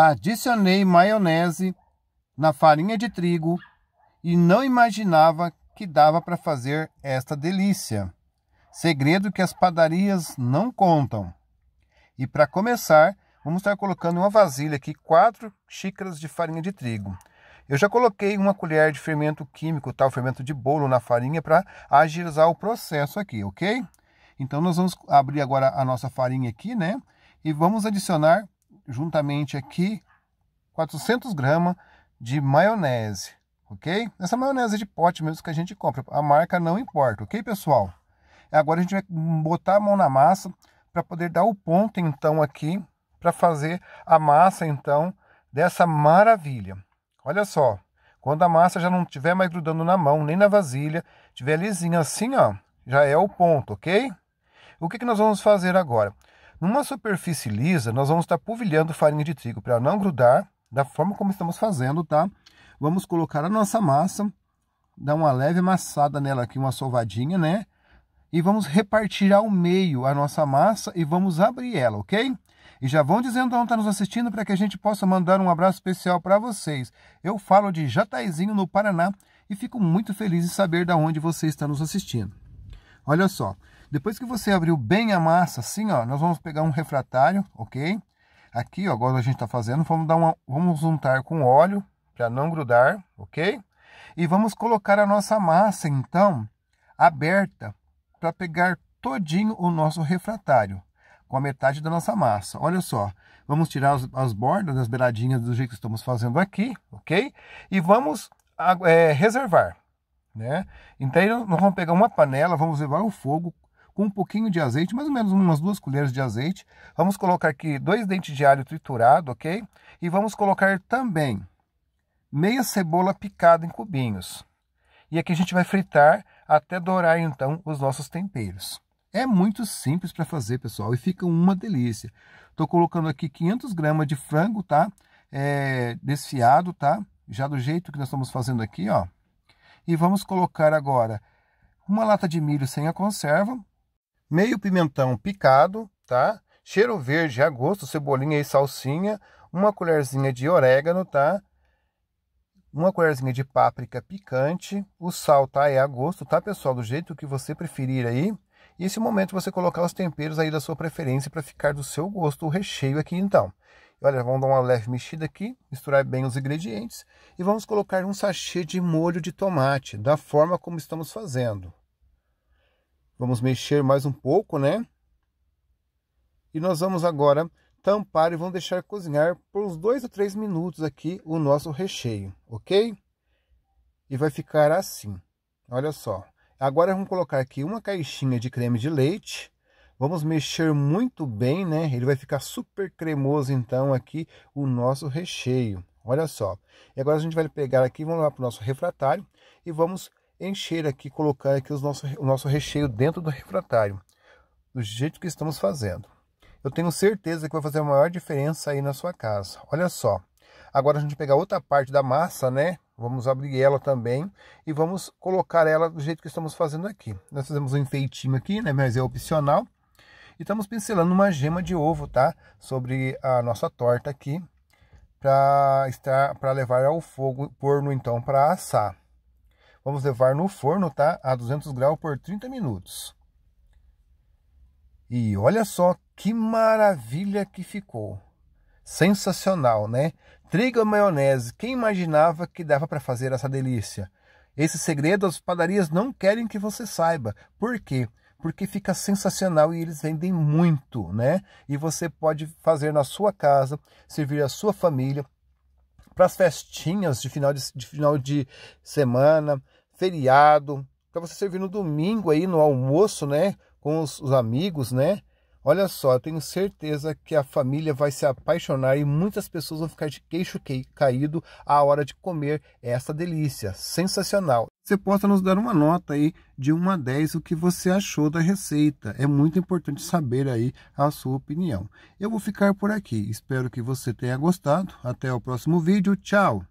Adicionei maionese na farinha de trigo e não imaginava que dava para fazer esta delícia. Segredo que as padarias não contam. E para começar, vamos estar colocando uma vasilha aqui, 4 xícaras de farinha de trigo. Eu já coloquei uma colher de fermento químico, tal, fermento de bolo na farinha para agilizar o processo aqui, ok? Então nós vamos abrir agora a nossa farinha aqui, né? E vamos adicionar juntamente aqui 400 gramas de maionese, ok? Essa maionese de pote mesmo que a gente compra, a marca não importa, ok, pessoal? Agora a gente vai botar a mão na massa para poder dar o ponto, então, aqui, para fazer a massa, então, dessa maravilha. Olha só, quando a massa já não estiver mais grudando na mão, nem na vasilha, tiver lisinha assim, ó, já é o ponto, ok? O que, que nós vamos fazer agora? Numa superfície lisa, nós vamos estar polvilhando farinha de trigo para não grudar, da forma como estamos fazendo, tá? Vamos colocar a nossa massa, dar uma leve amassada nela aqui, uma sovadinha, né? E vamos repartir ao meio a nossa massa e vamos abrir ela, ok? E já vão dizendo onde está nos assistindo para que a gente possa mandar um abraço especial para vocês. Eu falo de Jataizinho, no Paraná, e fico muito feliz em saber de onde você está nos assistindo. Olha só, depois que você abriu bem a massa, assim, ó, nós vamos pegar um refratário, ok? Aqui, ó, agora a gente está fazendo, vamos dar uma, vamos untar com óleo para não grudar, ok? E vamos colocar a nossa massa, então, aberta para pegar todinho o nosso refratário com a metade da nossa massa. Olha só, vamos tirar as, as bordas, as beiradinhas do jeito que estamos fazendo aqui, ok? E vamos ah, é, reservar né? Então nós vamos pegar uma panela, vamos levar o fogo com um pouquinho de azeite, mais ou menos umas duas colheres de azeite. Vamos colocar aqui dois dentes de alho triturado, ok? E vamos colocar também meia cebola picada em cubinhos. E aqui a gente vai fritar até dourar então os nossos temperos. É muito simples para fazer, pessoal, e fica uma delícia. Estou colocando aqui 500 gramas de frango, tá? É, desfiado, tá? Já do jeito que nós estamos fazendo aqui, ó. E vamos colocar agora uma lata de milho sem a conserva, meio pimentão picado, tá? Cheiro verde a gosto, cebolinha e salsinha, uma colherzinha de orégano, tá? Uma colherzinha de páprica picante, o sal tá é a gosto, tá pessoal, do jeito que você preferir aí. E esse momento você colocar os temperos aí da sua preferência para ficar do seu gosto o recheio aqui então. Olha, vamos dar uma leve mexida aqui, misturar bem os ingredientes e vamos colocar um sachê de molho de tomate, da forma como estamos fazendo. Vamos mexer mais um pouco, né? E nós vamos agora tampar e vamos deixar cozinhar por uns 2 a 3 minutos aqui o nosso recheio, ok? E vai ficar assim, olha só. Agora vamos colocar aqui uma caixinha de creme de leite Vamos mexer muito bem, né? Ele vai ficar super cremoso então aqui o nosso recheio. Olha só. E agora a gente vai pegar aqui, vamos lá para o nosso refratário e vamos encher aqui, colocar aqui os nosso, o nosso recheio dentro do refratário. Do jeito que estamos fazendo. Eu tenho certeza que vai fazer a maior diferença aí na sua casa. Olha só. Agora a gente pegar outra parte da massa, né? Vamos abrir ela também e vamos colocar ela do jeito que estamos fazendo aqui. Nós fizemos um enfeitinho aqui, né? Mas é opcional. E estamos pincelando uma gema de ovo, tá? Sobre a nossa torta aqui, para estar para levar ao fogo, forno então para assar. Vamos levar no forno, tá? A 200 graus por 30 minutos. E olha só que maravilha que ficou. Sensacional, né? Trigo maionese. Quem imaginava que dava para fazer essa delícia? Esse segredo as padarias não querem que você saiba. Por quê? porque fica sensacional e eles vendem muito, né? E você pode fazer na sua casa, servir a sua família para as festinhas de final de, de final de semana, feriado, para você servir no domingo aí no almoço, né? Com os, os amigos, né? Olha só, tenho certeza que a família vai se apaixonar e muitas pessoas vão ficar de queixo caído à hora de comer essa delícia. Sensacional! Você possa nos dar uma nota aí de 1 a 10 o que você achou da receita. É muito importante saber aí a sua opinião. Eu vou ficar por aqui. Espero que você tenha gostado. Até o próximo vídeo. Tchau!